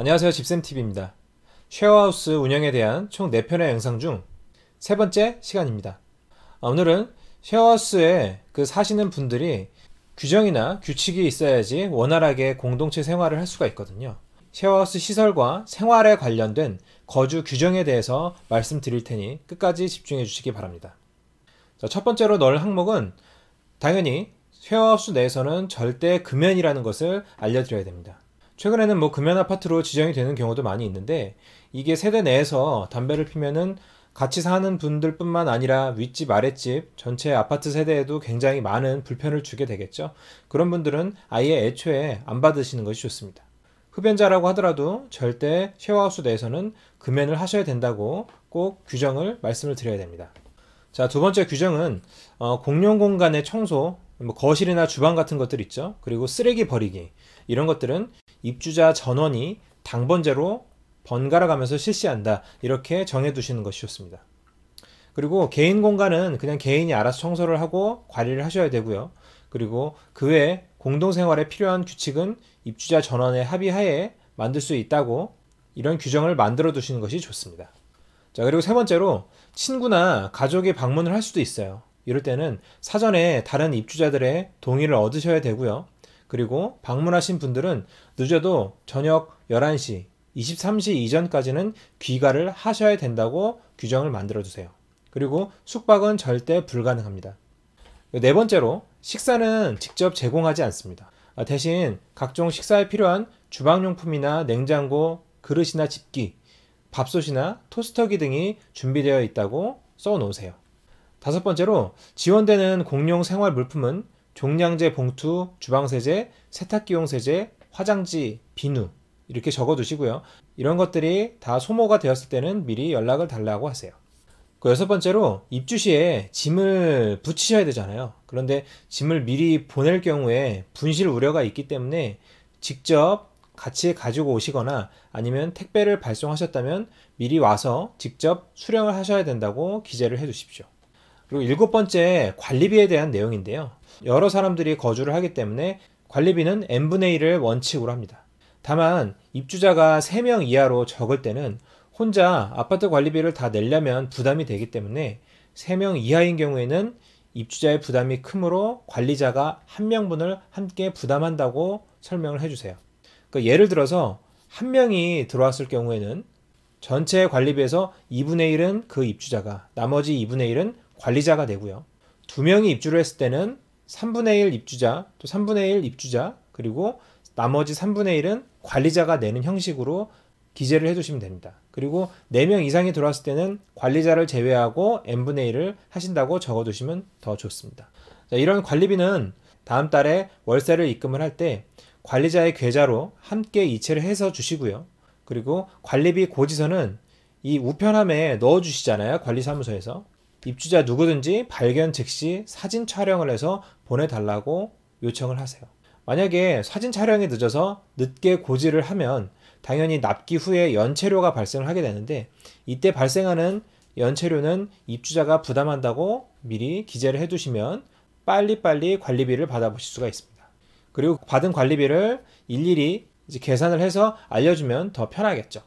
안녕하세요 집쌤TV입니다. 쉐어하우스 운영에 대한 총 4편의 영상 중 세 번째 시간입니다. 아, 오늘은 쉐어하우스에 그 사시는 분들이 규정이나 규칙이 있어야지 원활하게 공동체 생활을 할 수가 있거든요. 쉐어하우스 시설과 생활에 관련된 거주 규정에 대해서 말씀드릴 테니 끝까지 집중해 주시기 바랍니다. 자, 첫 번째로 넣을 항목은 당연히 쉐어하우스 내에서는 절대 금연이라는 것을 알려드려야 됩니다. 최근에는 뭐 금연 아파트로 지정이 되는 경우도 많이 있는데 이게 세대 내에서 담배를 피면은 같이 사는 분들뿐만 아니라 윗집 아랫집 전체 아파트 세대에도 굉장히 많은 불편을 주게 되겠죠. 그런 분들은 아예 애초에 안 받으시는 것이 좋습니다. 흡연자라고 하더라도 절대 쉐어하우스 내에서는 금연을 하셔야 된다고 꼭 규정을 말씀을 드려야 됩니다. 자, 두 번째 규정은 어, 공용 공간의 청소, 뭐 거실이나 주방 같은 것들 있죠. 그리고 쓰레기 버리기 이런 것들은 입주자 전원이 당번제로 번갈아 가면서 실시한다. 이렇게 정해두시는 것이 좋습니다. 그리고 개인 공간은 그냥 개인이 알아서 청소를 하고 관리를 하셔야 되고요. 그리고 그 외 공동생활에 필요한 규칙은 입주자 전원의 합의하에 만들 수 있다고 이런 규정을 만들어 두시는 것이 좋습니다. 자, 그리고 세 번째로 친구나 가족이 방문을 할 수도 있어요. 이럴 때는 사전에 다른 입주자들의 동의를 얻으셔야 되고요. 그리고 방문하신 분들은 늦어도 저녁 11시, 23시 이전까지는 귀가를 하셔야 된다고 규정을 만들어 주세요. 그리고 숙박은 절대 불가능합니다. 네 번째로 식사는 직접 제공하지 않습니다. 아, 대신 각종 식사에 필요한 주방용품이나 냉장고, 그릇이나 집기, 밥솥이나 토스터기 등이 준비되어 있다고 써 놓으세요. 다섯 번째로 지원되는 공용 생활 물품은 종량제 봉투, 주방세제, 세탁기용 세제, 화장지, 비누 이렇게 적어두시고요. 이런 것들이 다 소모가 되었을 때는 미리 연락을 달라고 하세요. 그 여섯 번째로 입주 시에 짐을 붙이셔야 되잖아요. 그런데 짐을 미리 보낼 경우에 분실 우려가 있기 때문에 직접 같이 가지고 오시거나 아니면 택배를 발송하셨다면 미리 와서 직접 수령을 하셔야 된다고 기재를 해두십시오 그리고 일곱 번째 관리비에 대한 내용인데요. 여러 사람들이 거주를 하기 때문에 관리비는 n분의 1을 원칙으로 합니다. 다만 입주자가 3명 이하로 적을 때는 혼자 아파트 관리비를 다 내려면 부담이 되기 때문에 3명 이하인 경우에는 입주자의 부담이 크므로 관리자가 한 명분을 함께 부담한다고 설명을 해주세요. 그러니까 예를 들어서 한 명이 들어왔을 경우에는 전체 관리비에서 2분의 1은 그 입주자가 나머지 2분의 1은 관리자가 되고요. 두 명이 입주를 했을 때는 3분의 1 입주자, 또 3분의 1 입주자, 그리고 나머지 3분의 1은 관리자가 내는 형식으로 기재를 해주시면 됩니다. 그리고 4명 이상이 들어왔을 때는 관리자를 제외하고 n분의 1을 하신다고 적어두시면 더 좋습니다. 자, 이런 관리비는 다음 달에 월세를 입금을 할 때 관리자의 계좌로 함께 이체를 해서 주시고요. 그리고 관리비 고지서는 이 우편함에 넣어주시잖아요. 관리사무소에서. 입주자 누구든지 발견 즉시 사진 촬영을 해서 보내달라고 요청을 하세요. 만약에 사진 촬영이 늦어서 늦게 고지를 하면 당연히 납기 후에 연체료가 발생을 하게 되는데 이때 발생하는 연체료는 입주자가 부담한다고 미리 기재를 해두시면 빨리빨리 관리비를 받아보실 수가 있습니다. 그리고 받은 관리비를 일일이 이제 계산을 해서 알려주면 더 편하겠죠.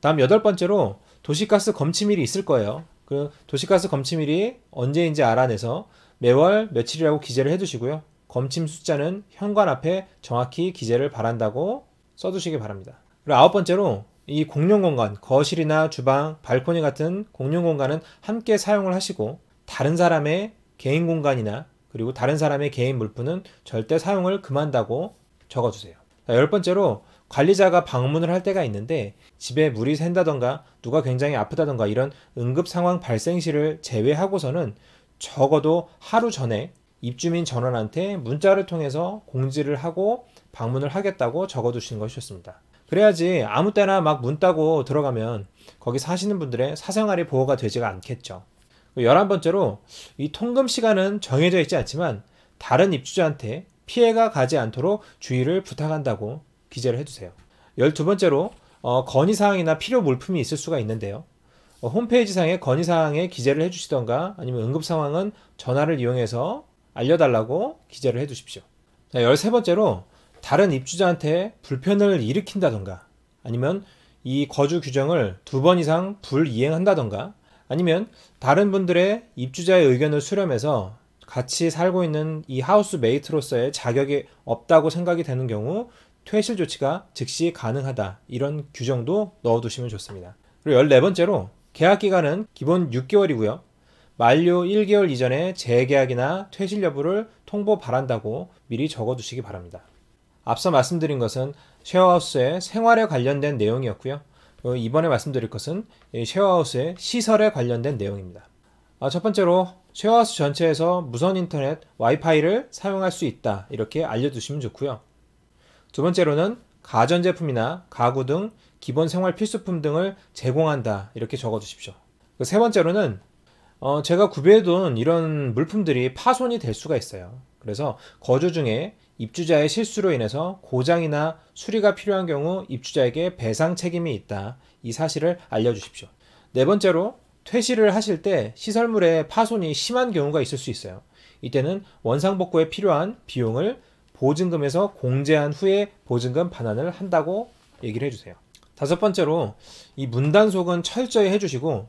다음 여덟 번째로 도시가스 검침일이 있을 거예요. 그럼 도시가스 검침일이 언제인지 알아내서 매월 며칠이라고 기재를 해두시고요. 검침 숫자는 현관 앞에 정확히 기재를 바란다고 써두시기 바랍니다. 그리고 아홉 번째로 이 공용 공간, 거실이나 주방, 발코니 같은 공용 공간은 함께 사용을 하시고 다른 사람의 개인 공간이나 그리고 다른 사람의 개인 물품은 절대 사용을 금한다고 적어주세요. 자, 열 번째로 관리자가 방문을 할 때가 있는데 집에 물이 샌다던가 누가 굉장히 아프다던가 이런 응급 상황 발생 시를 제외하고서는 적어도 하루 전에 입주민 전원한테 문자를 통해서 공지를 하고 방문을 하겠다고 적어두시는 것이 좋습니다. 그래야지 아무 때나 막 문 따고 들어가면 거기 사시는 분들의 사생활이 보호가 되지가 않겠죠. 1 그 1 번째로 이 통금 시간은 정해져 있지 않지만 다른 입주자한테 피해가 가지 않도록 주의를 부탁한다고 기재를 해주세요. 열두 번째로 어, 건의사항이나 필요 물품이 있을 수가 있는데요. 어, 홈페이지상에 건의사항에 기재를 해주시던가 아니면 응급상황은 전화를 이용해서 알려달라고 기재를 해주십시오. 자, 13번째로 다른 입주자한테 불편을 일으킨다던가 아니면 이 거주 규정을 두 번 이상 불이행한다던가 아니면 다른 분들의 입주자의 의견을 수렴해서 같이 살고 있는 이 하우스 메이트로서의 자격이 없다고 생각이 되는 경우 퇴실 조치가 즉시 가능하다. 이런 규정도 넣어두시면 좋습니다. 그리고 14번째로 계약 기간은 기본 6개월이고요. 만료 1개월 이전에 재계약이나 퇴실 여부를 통보 바란다고 미리 적어두시기 바랍니다. 앞서 말씀드린 것은 쉐어하우스의 생활에 관련된 내용이었고요. 이번에 말씀드릴 것은 쉐어하우스의 시설에 관련된 내용입니다. 아, 첫 번째로 쉐어하우스 전체에서 무선 인터넷 와이파이를 사용할 수 있다 이렇게 알려두시면 좋고요. 두 번째로는 가전제품이나 가구 등 기본 생활 필수품 등을 제공한다. 이렇게 적어 주십시오. 그 세 번째로는 어 제가 구비해둔 이런 물품들이 파손이 될 수가 있어요. 그래서 거주 중에 입주자의 실수로 인해서 고장이나 수리가 필요한 경우 입주자에게 배상 책임이 있다. 이 사실을 알려주십시오. 네 번째로 퇴실을 하실 때 시설물에 파손이 심한 경우가 있을 수 있어요. 이때는 원상복구에 필요한 비용을 보증금에서 공제한 후에 보증금 반환을 한다고 얘기를 해주세요. 다섯 번째로 이 문단속은 철저히 해주시고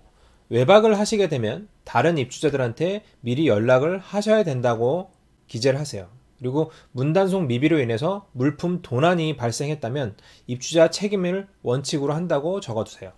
외박을 하시게 되면 다른 입주자들한테 미리 연락을 하셔야 된다고 기재를 하세요. 그리고 문단속 미비로 인해서 물품 도난이 발생했다면 입주자 책임을 원칙으로 한다고 적어두세요.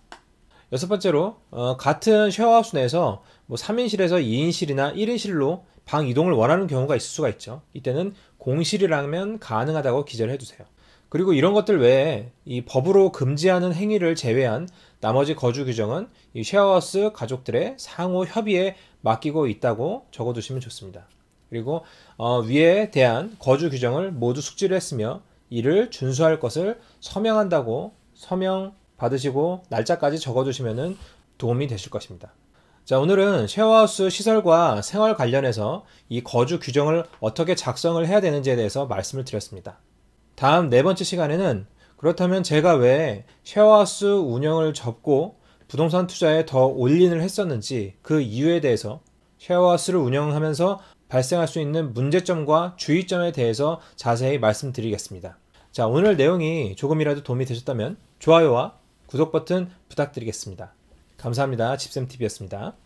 여섯 번째로 어, 같은 쉐어하우스 내에서 뭐 3인실에서 2인실이나 1인실로 방 이동을 원하는 경우가 있을 수가 있죠. 이때는 공실이라면 가능하다고 기재를 해주세요. 그리고 이런 것들 외에 이 법으로 금지하는 행위를 제외한 나머지 거주 규정은 이 쉐어하우스 가족들의 상호 협의에 맡기고 있다고 적어두시면 좋습니다. 그리고 어, 위에 대한 거주 규정을 모두 숙지를 했으며 이를 준수할 것을 서명한다고 서명 받으시고 날짜까지 적어두시면 도움이 되실 것입니다. 자, 오늘은 쉐어하우스 시설과 생활 관련해서 이 거주 규정을 어떻게 작성을 해야 되는지에 대해서 말씀을 드렸습니다. 다음 네 번째 시간에는 그렇다면 제가 왜 쉐어하우스 운영을 접고 부동산 투자에 더 올인을 했었는지 그 이유에 대해서 쉐어하우스를 운영하면서 발생할 수 있는 문제점과 주의점에 대해서 자세히 말씀드리겠습니다. 자, 오늘 내용이 조금이라도 도움이 되셨다면 좋아요와 구독 버튼 부탁드리겠습니다. 감사합니다. 집쌤TV였습니다.